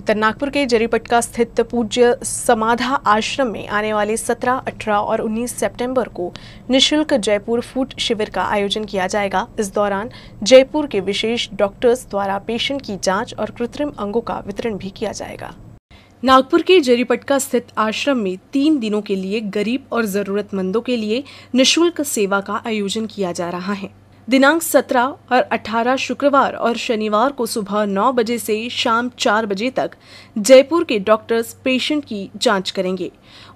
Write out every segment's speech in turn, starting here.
उत्तर नागपुर के जरीपटका स्थित पूज्य समाधा आश्रम में आने वाले 17, 18 और 19 सितंबर को निशुल्क जयपुर फूड शिविर का आयोजन किया जाएगा इस दौरान जयपुर के विशेष डॉक्टर्स द्वारा पेशेंट की जांच और कृत्रिम अंगों का वितरण भी किया जाएगा नागपुर के जरीपटका स्थित आश्रम में तीन दिनों के लिए गरीब और ज़रूरतमंदों के लिए निशुल्क सेवा का आयोजन किया जा रहा है दिनांक 17 और 18 शुक्रवार और शनिवार को सुबह 9 बजे से शाम 4 बजे तक जयपुर के डॉक्टर्स पेशेंट की जांच करेंगे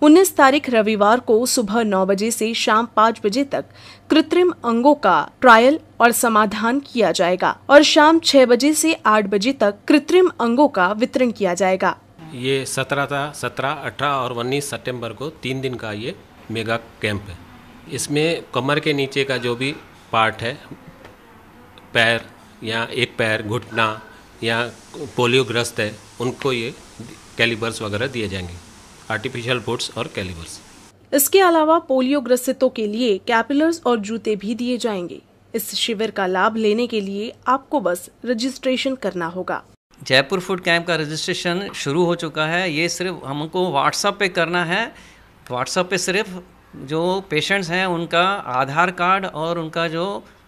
19 तारीख रविवार को सुबह 9 बजे से शाम 5 बजे तक कृत्रिम अंगों का ट्रायल और समाधान किया जाएगा और शाम 6 बजे से 8 बजे तक कृत्रिम अंगों का वितरण किया जाएगा ये सत्रह था सत्रह अठारह और उन्नीस सितंबर को तीन दिन का ये मेगा कैंप है इसमें कमर के नीचे का जो भी पार्ट है पैर या एक पैर घुटना या पोलियोग्रस्त है उनको ये कैलिबर्स वगैरह दिए जाएंगे आर्टिफिशियल फुट्स और कैलिबर्स इसके अलावा पोलियो ग्रसितों के लिए कैपिलर्स और जूते भी दिए जाएंगे इस शिविर का लाभ लेने के लिए आपको बस रजिस्ट्रेशन करना होगा जयपुर फूड कैंप का रजिस्ट्रेशन शुरू हो चुका है ये सिर्फ हमको व्हाट्सएप पे करना है व्हाट्सएप पे सिर्फ जो पेशेंट्स हैं उनका आधार कार्ड और उनका जो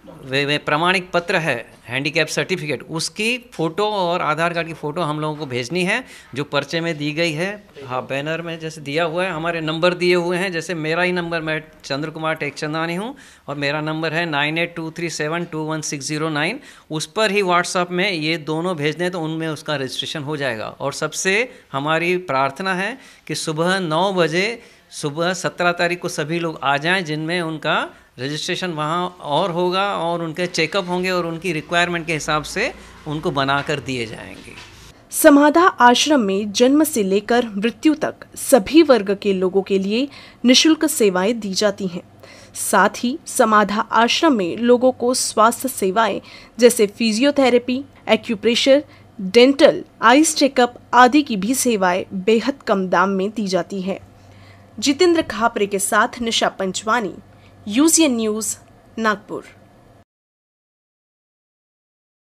वे, वे प्रमाणिक पत्र है हैंडीकैप सर्टिफिकेट उसकी फ़ोटो और आधार कार्ड की फ़ोटो हम लोगों को भेजनी है जो पर्चे में दी गई है हाँ बैनर में जैसे दिया हुआ है हमारे नंबर दिए हुए हैं जैसे मेरा ही नंबर मैं चंद्र कुमार टेकचंदानी हूँ और मेरा नंबर है nine eight two three seven two one six zero nine उस पर ही व्हाट्सअप में ये दोनों भेज दें तो उनमें उसका रजिस्ट्रेशन हो जाएगा और सबसे हमारी प्रार्थना है कि सुबह नौ बजे सुबह सत्रह तारीख को सभी लोग आ जाएं जिनमें उनका रजिस्ट्रेशन वहाँ और होगा और उनके चेकअप होंगे और उनकी रिक्वायरमेंट के हिसाब से उनको बना कर दिए जाएंगे समाधा आश्रम में जन्म से लेकर मृत्यु तक सभी वर्ग के लोगों के लिए निशुल्क सेवाएं दी जाती हैं साथ ही समाधा आश्रम में लोगों को स्वास्थ्य सेवाएं जैसे physiotherapy acupressure dental eyes checkup आदि की भी सेवाएं बेहद कम दाम में दी जाती हैं जितेंद्र खापरे के साथ निशा पंचवानी यूसीएन न्यूज़ नागपुर